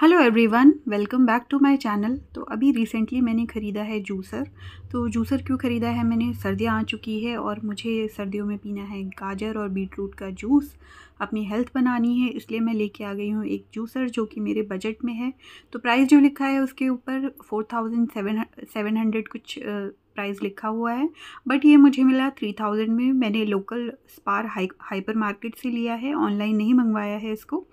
hello everyone welcome back to my channel तो अभी recently मैंने ख़रीदा है जूसर तो जूसर क्यों ख़रीदा है मैंने सर्दियाँ आ चुकी है और मुझे सर्दियों में पीना है गाजर और बीटरूट का जूस अपनी हेल्थ बनानी है इसलिए मैं लेके आ गई हूँ एक जूसर जो कि मेरे बजट में है तो प्राइस जो लिखा है उसके ऊपर four thousand seven seven hundred कुछ प्राइस लिखा हुआ है बट ये मुझे मिला थ्री थाउजेंड में मैंने local Spar hi hyper market से लिया है ऑनलाइन नहीं मंगवाया है इसको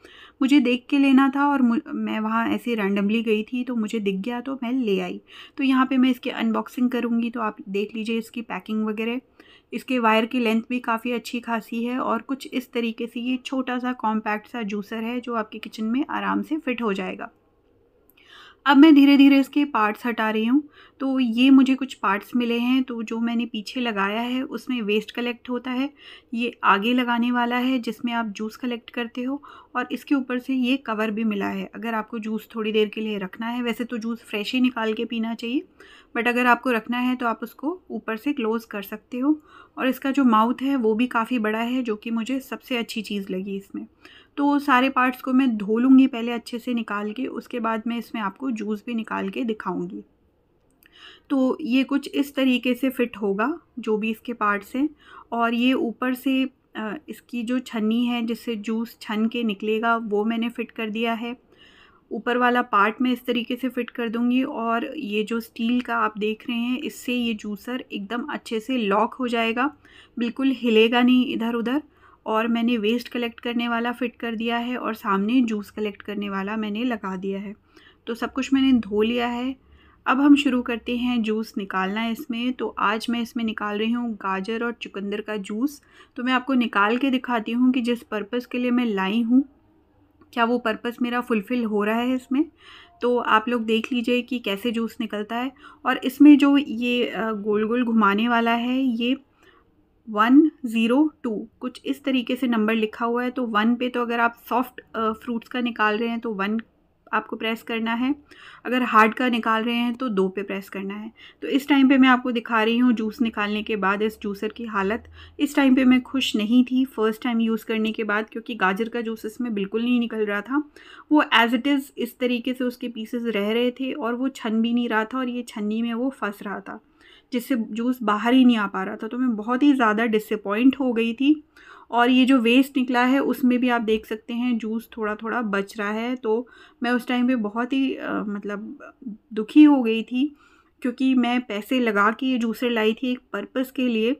मुझे देख के लेना था और मैं वहाँ ऐसे रैंडमली गई थी तो मुझे दिख गया तो मैं ले आई तो यहाँ पे मैं इसकी अनबॉक्सिंग करूँगी तो आप देख लीजिए इसकी पैकिंग वगैरह इसके वायर की लेंथ भी काफ़ी अच्छी खासी है और कुछ इस तरीके से ये छोटा सा कॉम्पैक्ट सा जूसर है जो आपके किचन में आराम से फिट हो जाएगा अब मैं धीरे धीरे इसके पार्ट्स हटा रही हूँ तो ये मुझे कुछ पार्ट्स मिले हैं तो जो मैंने पीछे लगाया है उसमें वेस्ट कलेक्ट होता है ये आगे लगाने वाला है जिसमें आप जूस कलेक्ट करते हो और इसके ऊपर से ये कवर भी मिला है अगर आपको जूस थोड़ी देर के लिए रखना है वैसे तो जूस फ्रेश ही निकाल के पीना चाहिए बट अगर आपको रखना है तो आप उसको ऊपर से क्लोज़ कर सकते हो और इसका जो माउथ है वो भी काफ़ी बड़ा है जो कि मुझे सबसे अच्छी चीज़ लगी इसमें तो सारे पार्ट्स को मैं धो लूँगी पहले अच्छे से निकाल के उसके बाद मैं इसमें आपको जूस भी निकाल के दिखाऊँगी तो ये कुछ इस तरीके से फिट होगा जो भी इसके पार्ट्स हैं और ये ऊपर से इसकी जो छन्नी है जिससे जूस छन के निकलेगा वो मैंने फ़िट कर दिया है ऊपर वाला पार्ट मैं इस तरीके से फ़िट कर दूँगी और ये जो स्टील का आप देख रहे हैं इससे ये जूसर एकदम अच्छे से लॉक हो जाएगा बिल्कुल हिलेगा नहीं इधर उधर और मैंने वेस्ट कलेक्ट करने वाला फ़िट कर दिया है और सामने जूस कलेक्ट करने वाला मैंने लगा दिया है तो सब कुछ मैंने धो लिया है अब हम शुरू करते हैं जूस निकालना इसमें तो आज मैं इसमें निकाल रही हूँ गाजर और चुकंदर का जूस तो मैं आपको निकाल के दिखाती हूँ कि जिस पर्पज़ के लिए मैं लाई हूँ क्या वो पर्पस मेरा फुलफ़िल हो रहा है इसमें तो आप लोग देख लीजिए कि कैसे जूस निकलता है और इसमें जो ये गोल गोल घुमाने वाला है ये वन ज़ीरो टू कुछ इस तरीके से नंबर लिखा हुआ है तो वन पे तो अगर आप सॉफ्ट फ्रूट्स का निकाल रहे हैं तो वन आपको प्रेस करना है अगर हार्ड का निकाल रहे हैं तो दो पे प्रेस करना है तो इस टाइम पे मैं आपको दिखा रही हूँ जूस निकालने के बाद इस जूसर की हालत इस टाइम पे मैं खुश नहीं थी फ़र्स्ट टाइम यूज़ करने के बाद क्योंकि गाजर का जूस इसमें बिल्कुल नहीं निकल रहा था वो एज़ इट इज़ इस तरीके से उसके पीसेस रह रहे थे और वो छन भी नहीं रहा था और ये छन्नी में वो फंस रहा था जिससे जूस बाहर ही नहीं आ पा रहा था तो मैं बहुत ही ज़्यादा डिसपॉइंट हो गई थी और ये जो वेस्ट निकला है उसमें भी आप देख सकते हैं जूस थोड़ा थोड़ा बच रहा है तो मैं उस टाइम पे बहुत ही आ, मतलब दुखी हो गई थी क्योंकि मैं पैसे लगा के ये जूसर लाई थी एक पर्पस के लिए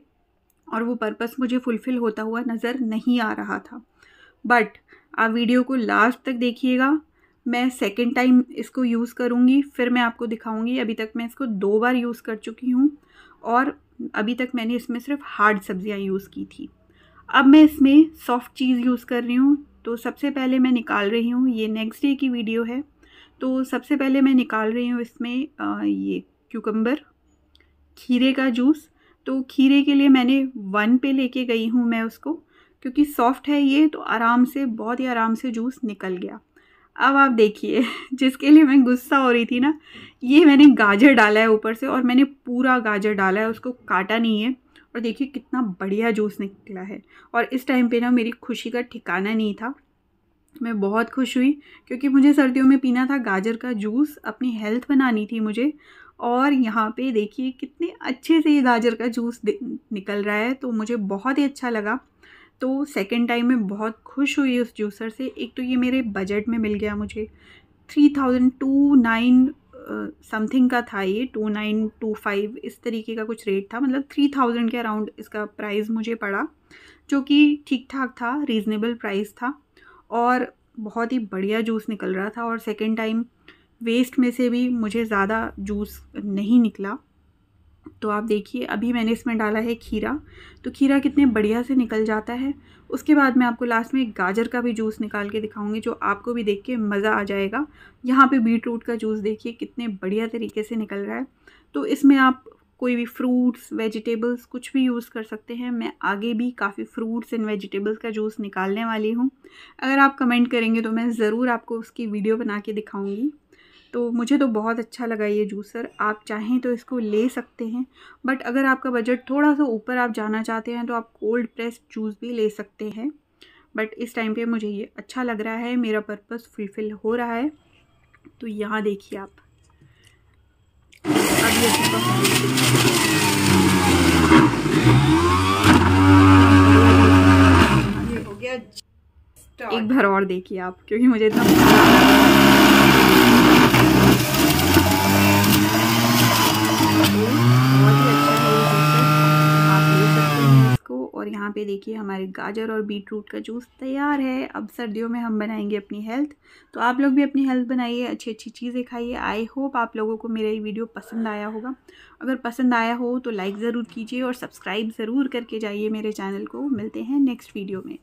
और वो पर्पस मुझे फुलफ़िल होता हुआ नज़र नहीं आ रहा था बट आप वीडियो को लास्ट तक देखिएगा मैं सेकेंड टाइम इसको यूज़ करूँगी फिर मैं आपको दिखाऊँगी अभी तक मैं इसको दो बार यूज़ कर चुकी हूँ और अभी तक मैंने इसमें सिर्फ हार्ड सब्ज़ियाँ यूज़ की थी अब मैं इसमें सॉफ़्ट चीज़ यूज़ कर रही हूँ तो सबसे पहले मैं निकाल रही हूँ ये नेक्स्ट डे की वीडियो है तो सबसे पहले मैं निकाल रही हूँ इसमें ये क्यूकम्बर खीरे का जूस तो खीरे के लिए मैंने वन पे लेके गई हूँ मैं उसको क्योंकि सॉफ़्ट है ये तो आराम से बहुत ही आराम से जूस निकल गया अब आप देखिए जिसके लिए मैं गुस्सा हो रही थी ना ये मैंने गाजर डाला है ऊपर से और मैंने पूरा गाजर डाला है उसको काटा नहीं है और देखिए कितना बढ़िया जूस निकला है और इस टाइम पे ना मेरी खुशी का ठिकाना नहीं था मैं बहुत खुश हुई क्योंकि मुझे सर्दियों में पीना था गाजर का जूस अपनी हेल्थ बनानी थी मुझे और यहाँ पे देखिए कितने अच्छे से ये गाजर का जूस निकल रहा है तो मुझे बहुत ही अच्छा लगा तो सेकेंड टाइम मैं बहुत खुश हुई उस जूसर से एक तो ये मेरे बजट में मिल गया मुझे three thousand two nine something का था ये टू नाइन टू फाइव इस तरीके का कुछ रेट था मतलब थ्री थाउजेंड के अराउंड इसका प्राइस मुझे पड़ा जो कि ठीक ठाक था रीज़नेबल प्राइस था और बहुत ही बढ़िया जूस निकल रहा था और सेकेंड टाइम वेस्ट में से भी मुझे ज़्यादा जूस नहीं निकला तो आप देखिए अभी मैंने इसमें डाला है खीरा तो खीरा कितने बढ़िया से निकल जाता है उसके बाद मैं आपको लास्ट में गाजर का भी जूस निकाल के दिखाऊंगी जो आपको भी देख के मज़ा आ जाएगा यहाँ पे बीट रूट का जूस देखिए कितने बढ़िया तरीके से निकल रहा है तो इसमें आप कोई भी फ्रूट्स वेजिटेबल्स कुछ भी यूज़ कर सकते हैं मैं आगे भी काफ़ी फ्रूट्स एंड वेजिटेबल्स का जूस निकालने वाली हूँ अगर आप कमेंट करेंगे तो मैं ज़रूर आपको उसकी वीडियो बना के दिखाऊँगी तो मुझे तो बहुत अच्छा लगा ये जूसर आप चाहें तो इसको ले सकते हैं बट अगर आपका बजट थोड़ा सा ऊपर आप जाना चाहते हैं तो आप कोल्ड प्रेस जूस भी ले सकते हैं बट इस टाइम पे मुझे ये अच्छा लग रहा है मेरा पर्पस फुलफ़िल हो रहा है तो यहाँ देखिए आप एक भर और देखिए आप क्योंकि मुझे इतना पे देखिए हमारे गाजर और बीटरूट का जूस तैयार है अब सर्दियों में हम बनाएंगे अपनी हेल्थ तो आप लोग भी अपनी हेल्थ बनाइए अच्छी अच्छी चीज़ें खाइए आई होप आप लोगों को मेरा ये वीडियो पसंद आया होगा अगर पसंद आया हो तो लाइक ज़रूर कीजिए और सब्सक्राइब ज़रूर करके जाइए मेरे चैनल को मिलते हैं नेक्स्ट वीडियो में